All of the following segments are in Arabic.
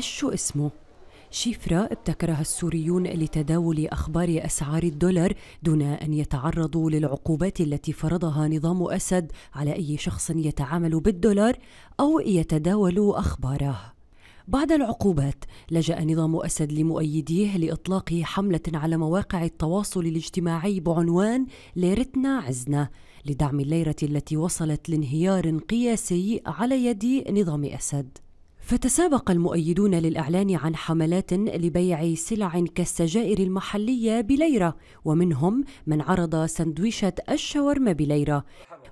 شو اسمه؟ شفرة ابتكرها السوريون لتداول أخبار أسعار الدولار دون أن يتعرضوا للعقوبات التي فرضها نظام أسد على أي شخص يتعامل بالدولار أو يتداول أخباره. بعد العقوبات لجأ نظام أسد لمؤيديه لإطلاق حملة على مواقع التواصل الاجتماعي بعنوان ليرتنا عزنا لدعم الليرة التي وصلت لانهيار قياسي على يد نظام أسد فتسابق المؤيدون للاعلان عن حملات لبيع سلع كالسجائر المحليه بليره ومنهم من عرض سندويشه الشاورما بليره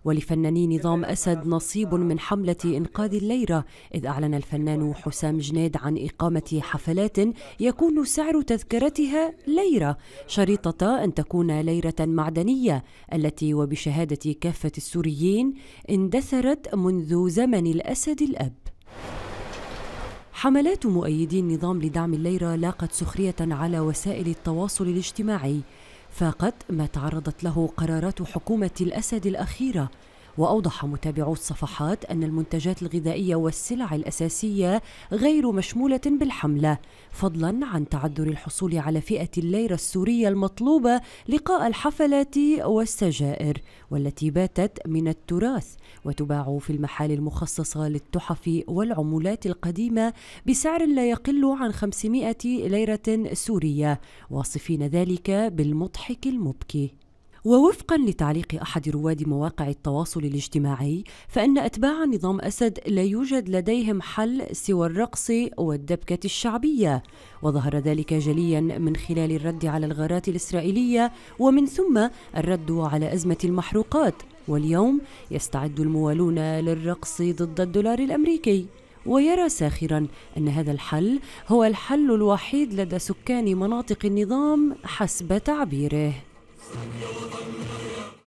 ولفناني نظام أسد نصيب من حملة إنقاذ الليرة إذ أعلن الفنان حسام جنيد عن إقامة حفلات يكون سعر تذكرتها ليرة شريطة أن تكون ليرة معدنية التي وبشهادة كافة السوريين اندثرت منذ زمن الأسد الأب حملات مؤيدي النظام لدعم الليرة لاقت سخرية على وسائل التواصل الاجتماعي فاقت ما تعرضت له قرارات حكومة الأسد الأخيرة وأوضح متابعو الصفحات أن المنتجات الغذائية والسلع الأساسية غير مشمولة بالحملة فضلا عن تعذر الحصول على فئة الليرة السورية المطلوبة لقاء الحفلات والسجائر والتي باتت من التراث وتباع في المحال المخصصة للتحف والعمولات القديمة بسعر لا يقل عن 500 ليرة سورية واصفين ذلك بالمضحك المبكي ووفقا لتعليق احد رواد مواقع التواصل الاجتماعي فان اتباع نظام اسد لا يوجد لديهم حل سوى الرقص والدبكه الشعبيه وظهر ذلك جليا من خلال الرد على الغارات الاسرائيليه ومن ثم الرد على ازمه المحروقات واليوم يستعد الموالون للرقص ضد الدولار الامريكي ويرى ساخرا ان هذا الحل هو الحل الوحيد لدى سكان مناطق النظام حسب تعبيره Yellow